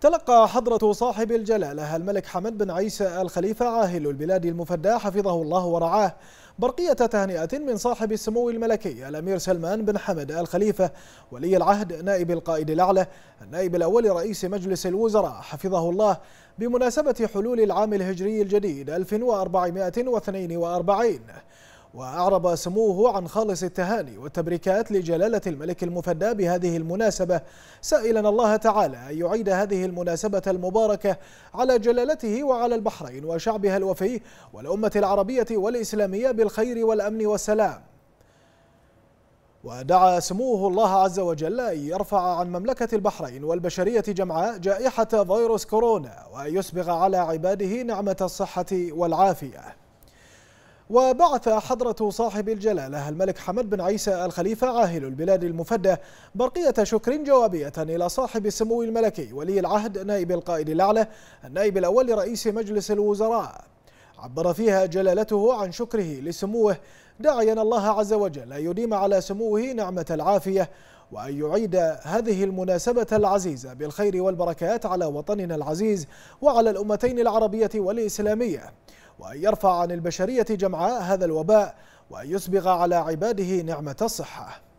تلقى حضرة صاحب الجلالة الملك حمد بن عيسى الخليفة عاهل البلاد المفدى حفظه الله ورعاه برقية تهنئة من صاحب السمو الملكي الأمير سلمان بن حمد الخليفة ولي العهد نائب القائد الأعلى النائب الأول رئيس مجلس الوزراء حفظه الله بمناسبة حلول العام الهجري الجديد 1442 وأعرب سموه عن خالص التهاني والتبريكات لجلالة الملك المفدى بهذه المناسبة سائلا الله تعالى أن يعيد هذه المناسبة المباركة على جلالته وعلى البحرين وشعبها الوفي والأمة العربية والإسلامية بالخير والأمن والسلام ودعا سموه الله عز وجل أن يرفع عن مملكة البحرين والبشرية جمعاء جائحة فيروس كورونا وأن يسبغ على عباده نعمة الصحة والعافية وبعث حضرة صاحب الجلالة الملك حمد بن عيسى الخليفة عاهل البلاد المفدى برقية شكر جوابية إلى صاحب السمو الملكي ولي العهد نائب القائد الأعلى النائب الأول لرئيس مجلس الوزراء عبر فيها جلالته عن شكره لسموه داعيا الله عز وجل أن يديم على سموه نعمة العافية وأن يعيد هذه المناسبة العزيزة بالخير والبركات على وطننا العزيز وعلى الأمتين العربية والإسلامية وأن يرفع عن البشرية جمعاء هذا الوباء وأن يسبغ على عباده نعمة الصحة